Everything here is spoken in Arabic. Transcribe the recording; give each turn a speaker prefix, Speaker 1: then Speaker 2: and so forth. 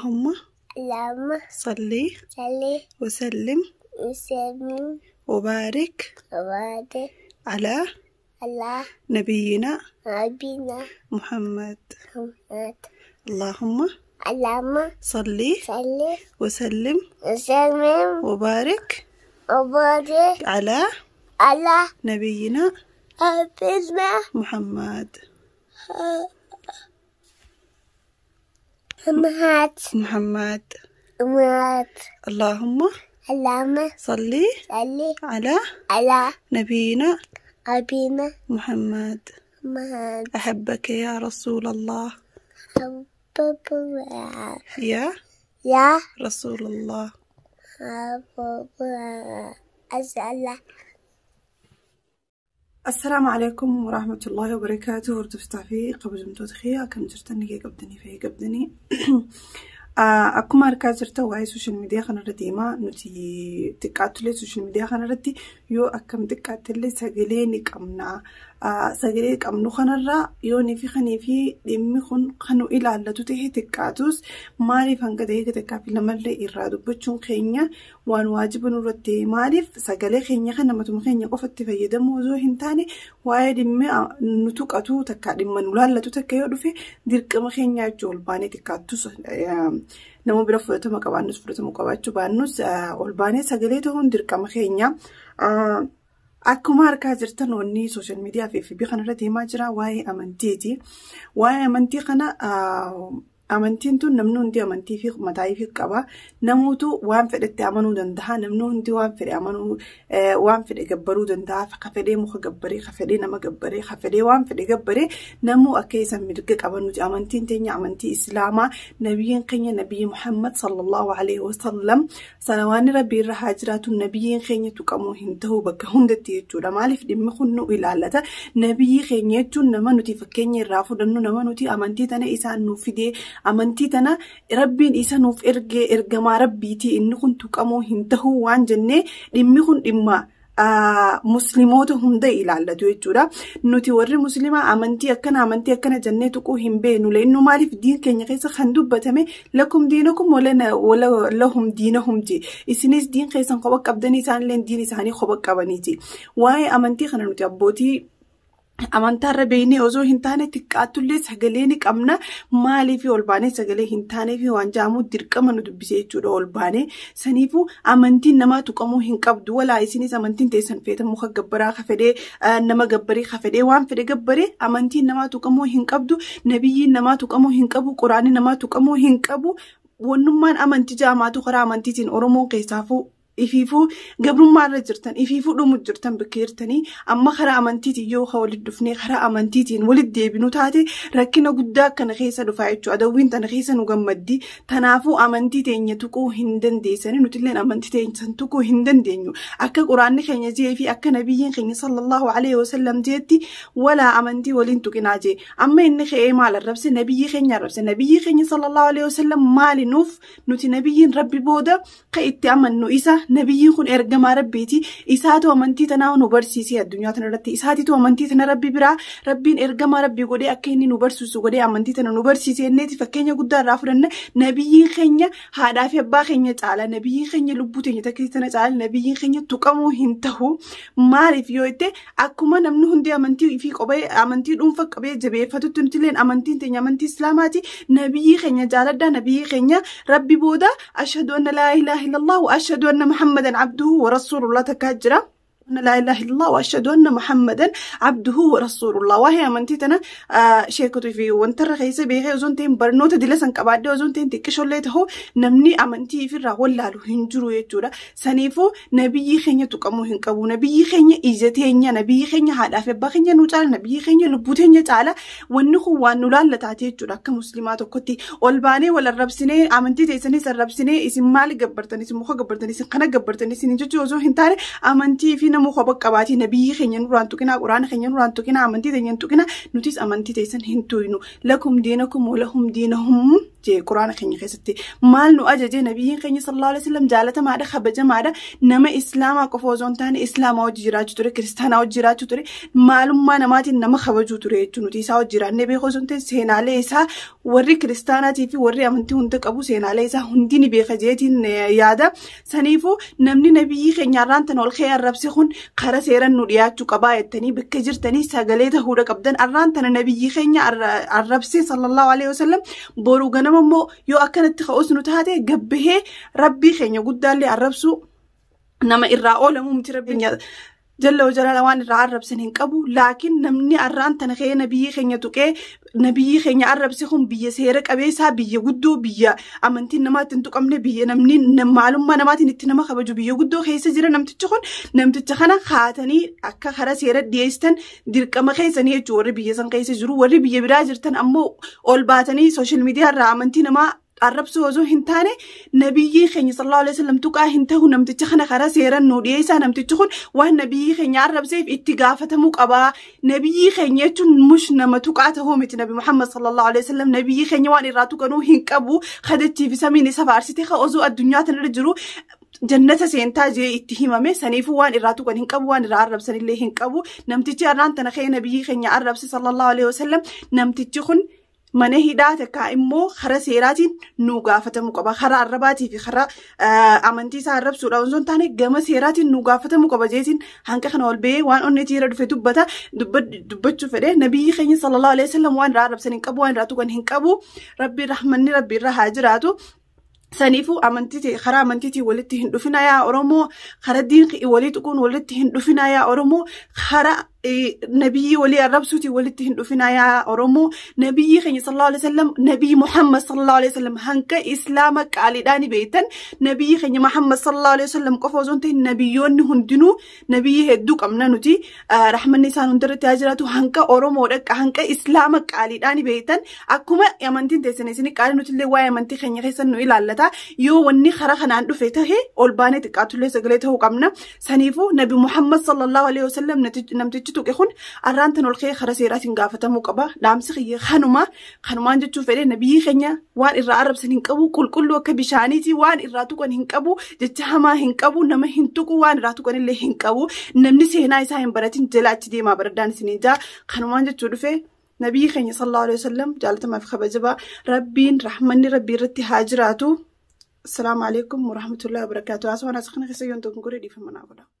Speaker 1: اللهم اللهم صلي صلي وسلم وسلم وبارك وبارك على على نبينا نبينا محمد محمد اللهم اللهم صلي صلي وسلم وسلم وبارك وبارك على على نبينا نبينا محمد محمد محمد محمد اللهم اللهم صلي صلي على على نبينا نبينا محمد محمد أحبك يا رسول الله أحبك يا يا رسول الله أحبك أسأل السلام عليكم ورحمة الله وبركاته ورد في قبل متوتخية كم جرتني قبدني في قبدني Akkuma argaa jirtan waa'ee sooshaal miidiyaa kanarra deemaa nuti xiqqaattillee sooshaal miidiyaa kanarratti yoo akkam xiqqaattillee sagalee ni qabna. Sagalee qabnu kanarra yoo ni fi kanii fi dhimmi kun kan nu ilaallatu ta'e xiqqaatus maaliif hanga ta'e xiqqaa fi lamallee irraa dubbachuun keenya waan waajiba nurratti maaliif sagalee keenya kan matuma keenya qofatti fayyadamuu osoo hin taane waa'ee dhimmi nutu qatu takka dhimma nu laallatu takka yoo dhufe dirqama keenyaa ijoollee baanee xiqqaattus. nama bira fudhatama qabaannus fudhatama qabaachuu baannus ol baanee sagalee ta'uun dirqama keenya. Akkuma harkaa jirtan wanni sooshaal miidiyaa fi FB deemaa jira waa'ee amantiiti. Waa'ee amantii kana Amantiin tun namni hundi amantii mataa ifiif qaba. Namootu waan fedhetti amanuu danda'a. Namni hundi waan fedhe amanuu eh, waan fedhe gabbaruu danda'a. Ka fedhee muka gabbaree, ka fedhee nama gabbaree, ka fedhee akka isaan mirga Amantiin amantii Islaamaa nabiyyeen keenya nabiyyi Muhammad sallallahu alaihi wa sallam salawaanni irra haa jiraatu nabiyyeen keenya tuqamuu hin ta'u bakka hundatti Maaliif dhimmi kun nu ilaallata? Nabiyyi keenya jechuun nama nuti fakkeenya irraa fudhannu nama nuti amantii tana isaan nu fidee. amantii tana rabbiin isa nuuf ergee ergamaa rabbiitii inni kun tuqamoo hin waan jennee dhimmi kun dhimma muslimoota hunda ilaallatu jechuudha. Nuti warri muslimaa amantii akkana amantii akkana jennee tuquu hin beeknu leennu maaliif diin keenya keessa kan dubbatame lakkumdiinakum lahum diinahumti isinis diin keessan kopha qabdanii isaanillee diin isaanii kopha qabaniiti. Waa'ee amantii kana nuti abbootii Amantaarra beeknee osoo hin taane xiqqaattullee sagalee qabna. Maaliifii ol baane sagalee hin waan jaamu dirqama nu jechuudha ol Saniifuu amantiin namaa tuqamuu hin qabdu. amantiin gabbaraa nama gabbaree waan gabbaree amantiin namaa tuqamuu hin qabdu. Nabiyyiin namaa tuqamuu hin qabu. Quraanii namaa tuqamuu hin qabu. Wannummaan amantii jaamaatu karaa amantiitiin Oromoo keessaafuu. ifiifuu gabrummaarra jirtan ifiifuu dhumuuf jirtan bakka jirtanii amma karaa amantiitiin yoo walitti dhufnee karaa amantiitiin walitti deebinu taate rakkina guddaa akkana keessa dhufaa jechuudha dawwiin tana keessa nu gammaddi tanaafuu amantii teenya tuquu hin dandeessanii nutilleen amantii teenya tuquu hin dandeenyu akka quraanni keenya jee fi akka nabiyyiin keenya sallallahu alayhi wasallam jeetti walaa amantii waliin tuqinaa jee amma inni ka'ee maal arrabse nabiyyi keenya arrabse nabiyyi keenya sallallahu alayhi wasallam maali nuuf nuti nabiyyiin rabbi booda ka itti amannu isa nabiyyiin kun ergamaa rabbiiti. Isaatu amantii tanaa nu barsiisee addunyaa kanarratti. Isaatitu amantii tana rabbi biraa rabbiin ergamaa rabbii godhee akka inni nu barsiisu godhee amantii tana nu barsiise inneeti fakkeenya guddaa irraa fudhanna. Nabiyyiin keenya haadhaa fi abbaa keenya caala. Nabiyyiin keenya lubbuu teenya takkeessa tana caala. Nabiyyiin keenya tuqamuu hin ta'u. Maaliif yoo itte akkuma namni hundi amantii fi qobee amantii dhuunfa qabee jabeeffatutti nuti illee amantiin teenya amantii islaamaati. Nabiyyi keenya jaaladha. Nabiyyi keenya rabbi booda ashhadu anna laa ilaaha illallah ashhadu anna محمدا عبده ورسول الله تكاجرة أن لا إله إلا الله وأشهد أن محمدا عبده ورسول الله وهي من تيتنا آه، شيكتو في وانتر خيسة بيخي وزونتين برنوتا دي لسن كبادي وزونتين تكشو تهو نمني أمنتي في الرا ولا له هنجرو يتورا سنيفو نبي خيني تقمو هنكبو نبي خيني إيزتيني نبي خيني حالا في بخيني نوتال نبي خيني لبوتيني تعالى ونخو وانولال لتعتي تورا كمسلمات وكتي والباني ولا الربسيني أمن أمنتي تيساني الربسيني اسم مالي قبرتني اسم مخو قبرتني اسم قنا قبرتني اسم نججو وزو هنتاري أمنتي في muka bakka baatii na biyyi keenya nurraan tuqinaa quraana keenya nurraan tuqinaa amantii keenya tuqinaa nutis amantii teessan hin lakum jee quraana keenya keessatti maal nu ajaje nabiyyiin keenya sallallahu alaihi wasallam jaalatamaadha kabajamaadha nama islaamaa qofa osoo hin taane islaamaa hojii jiraachuu ture kiristaanaa hojii jiraachuu ture maalummaa namaatiin nama kabajuu ture jechuun nuti isaa hojii jiraannee beekuu osoo hin taane seenaalee isaa warri kiristaanaatii fi warri amantii hunda qabu seenaalee isaa hundi ni beeka jeetiin yaada saniifuu namni nabiyyii keenyaarraan tan ol ka'ee arrabse kun kara seeran nu dhiyaachuu qabaa jettanii bakka jirtanii sagalee ta'uudha qabdan arraan tana nabiyyii keenya arrabse sallallahu alaihi wasallam boruu gana nama immoo yoo akkanatti ka'us nu taate gabbahee rabbii keenya guddaallee arrabsu nama irraa oolamuu miti rabbi جل وجلاله وان العرب سنين كابو لكن نمني أران تنخي نبي خيني توكي نبي خيني عرب سيخون بي سيرك أبيسا بي قدو بي أمنتي نما تنتوك أمني بي نمني معلوم ما نماتي نتنما خبجو بي قدو خيسا جيرا نمتتخون نمتتخنا خاتني أكا خرا سيرا ديستن دير أما خيسا جوري وربي يسان خيسا جرو وربي يبراجر تن أمو أول باتني سوشيال ميديا رامنتي نما arrabsuu osoo hin taane nabiyyiin keenya sallallahu alaihi wasallam tuqaa hin ta'u namticha kana karaa seeran nuu dhiyeessaa namtichi kun waan nabiyyi keenya arrabseef itti gaafatamuu qaba nabiyyi keenya jechuun mush nama tuqaa ta'uu miti nabi muhammad sallallahu alaihi wasallam nabiyyi keenya waan irraa tuqanuu hin qabu kadachiifi samiin isa faarsite ka osoo addunyaa tanarra jiru jannata seentaa jee itti himame saniifuu waan irraa tuqan hin qabu waan irraa arrabsan illee hin qabu namtichi arraan tana kee nabiyyi keenya arrabse sallallahu alaihi wasallam namtichi kun Mana hidaa takka immoo karaa seeraatiin nu gaafatamuu qaba. Karaa arrabaatii fi karaa amantii isaa arrabsuudha. Osoo hin taane gama seeraatiin nu gaafatamuu qaba jeetiin hanqa kana ol ba'ee waan onnee jiira dhufe dubbata dubbachuu fedhee nabiyyi keenya sallallahu alaihi wasallam waan irraa arrabsan hin qabu waan irraa tuqan hin qabu rabbi rahmanni rabbi irra haa jiraatu. Saniifuu amantiitii karaa amantiitiin walitti hin dhufinaa yaa Oromoo karaa diinqii walii tuquun walitti hin dhufinaa yaa Oromoo إيه، نبي ولي الرب سوتي ولدته هندو فينا يا أرومو نبي خني صلى الله عليه وسلم نبي محمد صلى الله عليه وسلم هنك إسلامك على داني بيتن نبي خني محمد صلى الله عليه وسلم قفوزون تهن نبيون هندنو نبي هدوك أمنا نتي آه رحمة نسان هندر تاجراتو هنك أرومو رك هنك إسلامك على داني بيتن أكما يمنتين سني قال نتي اللي واي يمنتي خني خيسن نو إلا لتا يو وني خرخنا عندو فيته أولباني تقاتل سقلته قمنا سنيفو نبي محمد صلى الله عليه وسلم نتج نمتج achi tuqe kun arraan tan olkee karaa seeraatiin gaafatamuu qaba. Dhaamsi kiyya kanumaa kanumaan jechuun fedhe na biyyi keenya waan irraa arrabsan hin qabu qulqulluu akka bishaaniiti waan irraa tuqan hin qabu jecha hamaa hin qabu nama hin tuqu waan irraa tuqan illee hin qabu namni seenaa isaa hin baratin jala achi deemaa baraddaan isinii jaa kanumaan jechuu dhufee. Nabii keenya sallallahu alaihi wasallam jaalatamaaf kabajabaa rabbiin rahmanni rabbii irratti haa jiraatu. Asalaamu alaikum warahmatullahi wabarakatuh. Haasawaan